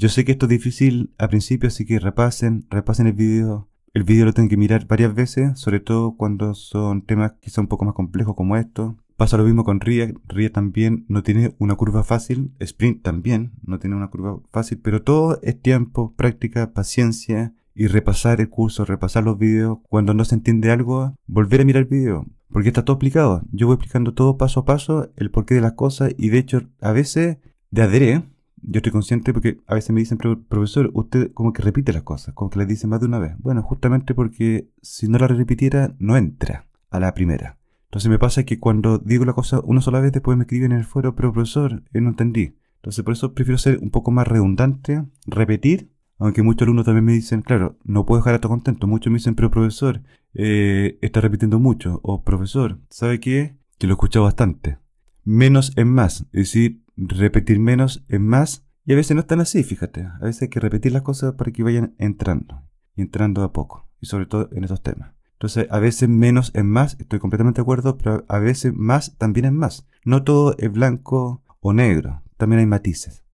Yo sé que esto es difícil al principio, así que repasen, repasen el video. El video lo tengo que mirar varias veces, sobre todo cuando son temas que son un poco más complejos como esto. Pasa lo mismo con Ria. Ria también no tiene una curva fácil. Sprint también no tiene una curva fácil. Pero todo es tiempo, práctica, paciencia y repasar el curso, repasar los videos. Cuando no se entiende algo, volver a mirar el video. Porque está todo explicado. Yo voy explicando todo paso a paso, el porqué de las cosas. Y de hecho, a veces de adré, yo estoy consciente porque a veces me dicen, profesor, usted como que repite las cosas, como que las dice más de una vez. Bueno, justamente porque si no la repitiera, no entra a la primera. Entonces me pasa que cuando digo la cosa una sola vez, después me escriben en el foro, pero profesor, eh, no entendí. Entonces por eso prefiero ser un poco más redundante, repetir, aunque muchos alumnos también me dicen, claro, no puedo dejar a contento. Muchos me dicen, pero profesor, eh, está repitiendo mucho. O profesor, ¿sabe qué? Que lo he escuchado bastante. Menos es más. Es decir, repetir menos es más. Y a veces no están tan así, fíjate. A veces hay que repetir las cosas para que vayan entrando. Y entrando a poco. Y sobre todo en estos temas. Entonces, a veces menos es más. Estoy completamente de acuerdo, pero a veces más también es más. No todo es blanco o negro. También hay matices.